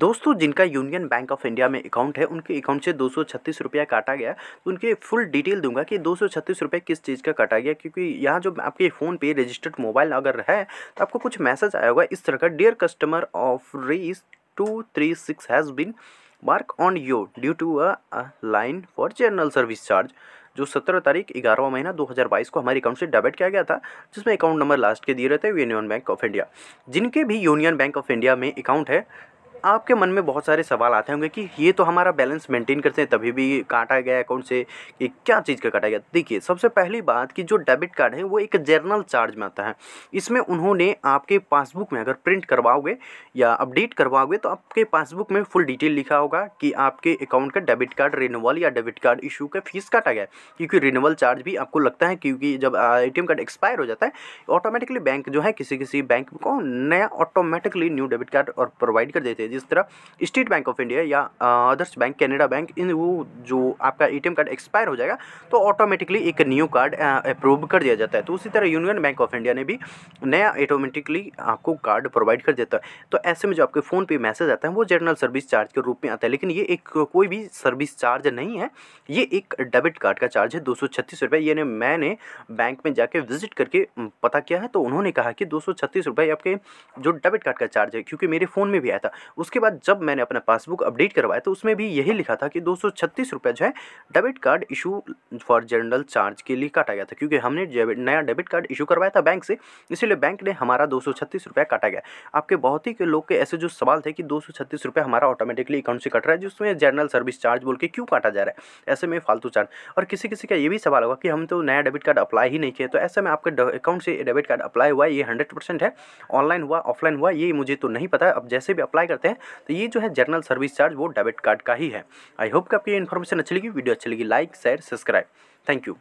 दोस्तों जिनका Union Bank of India में अकाउंट है उनके अकाउंट से दो सौ छत्तीस रुपया काटा गया तो उनके फुल डिटेल दूंगा कि दो सौ छत्तीस रुपये किस चीज़ का काटा गया क्योंकि यहाँ जो आपके फ़ोन पे रजिस्टर्ड मोबाइल अगर है तो आपको कुछ मैसेज आया होगा इस तरह का dear customer of race two three six has been mark on your due to a lien for general service charge जो सत्रह तारीख ग्यारहवा महीना 2022 को हमारे अकाउंट से डेबिट किया गया था जिसमें अकाउंट नंबर लास्ट के दिए रहते हैं यूनियन बैंक ऑफ इंडिया जिनके भी यूनियन बैंक ऑफ इंडिया में अकाउंट है आपके मन में बहुत सारे सवाल आते होंगे कि ये तो हमारा बैलेंस मेंटेन करते हैं तभी भी काटा गया अकाउंट से कि क्या चीज़ का काटा गया देखिए सबसे पहली बात कि जो डेबिट कार्ड है वो एक जर्नल चार्ज में आता है इसमें उन्होंने आपके पासबुक में अगर प्रिंट करवाओगे या अपडेट करवाओगे तो आपके पासबुक में फुल डिटेल लिखा होगा कि आपके अकाउंट का डेबिट कार्ड रिनोवल या डेबिट कार्ड इशू का फीस काटा गया क्योंकि रिनोवल चार्ज भी आपको लगता है क्योंकि जब ए कार्ड एक्सपायर हो जाता है ऑटोमेटिकली बैंक जो है किसी किसी बैंक को नया ऑटोमेटिकली न्यू डेबिट कार्ड और प्रोवाइड कर देते हैं जिस तरह स्टेट बैंक ऑफ इंडिया या अदर्स बैंक कैनेडा बैंक इन वो जो आपका ए कार्ड एक्सपायर हो जाएगा तो ऑटोमेटिकली एक न्यू कार्ड अप्रूव कर दिया जाता है तो उसी तरह यूनियन बैंक ऑफ इंडिया ने भी नया ऑटोमेटिकली आपको कार्ड प्रोवाइड कर देता है तो ऐसे में जो आपके फ़ोन पे मैसेज आता है वो जनरल सर्विस चार्ज के रूप में आता है लेकिन ये एक कोई भी सर्विस चार्ज नहीं है ये एक डेबिट कार्ड का चार्ज है दो सौ छत्तीस यानी मैंने बैंक में जाके विजिट करके पता किया है तो उन्होंने कहा कि दो सौ आपके जो डेबिट कार्ड का चार्ज है क्योंकि मेरे फ़ोन में भी आया था उसके बाद जब मैंने अपना पासबुक अपडेट करवाया तो उसमें भी यही लिखा था कि दो सौ जो है debit card issue for general charge के लिए काटा गया था क्योंकि हमने नया डेबिट कार्ड इशू करवाया था बैंक से इसीलिए बैंक ने हमारा दो रुपया काटा गया आपके बहुत ही लोग के ऐसे जो सवाल थे कि दो रुपया हमारा ऑटोमेटिकली अकाउंट से कट रहा है जिसमें जनरल सर्विस चार्ज बोल के क्यों काटा जा रहा है ऐसे में फालतू चार्ज और किसी किसी का ये भी सवाल होगा कि हम तो नया डेबिट कार्ड अप्लाई ही नहीं किया तो ऐसे में आपके अकाउंट से डेबिट कार्ड अप्लाई हुआ ये हंड्रेड है ऑनलाइन हुआ ऑफलाइन हुआ ये मुझे तो नहीं पता अब जैसे भी अप्लाई करते हैं है तो ये जो है जनरल सर्विस चार्ज वो डेबिट कार्ड का ही है आई होप कि आपकी इन्फॉर्मेशन अच्छी लगी वीडियो अच्छी लगी like share subscribe thank you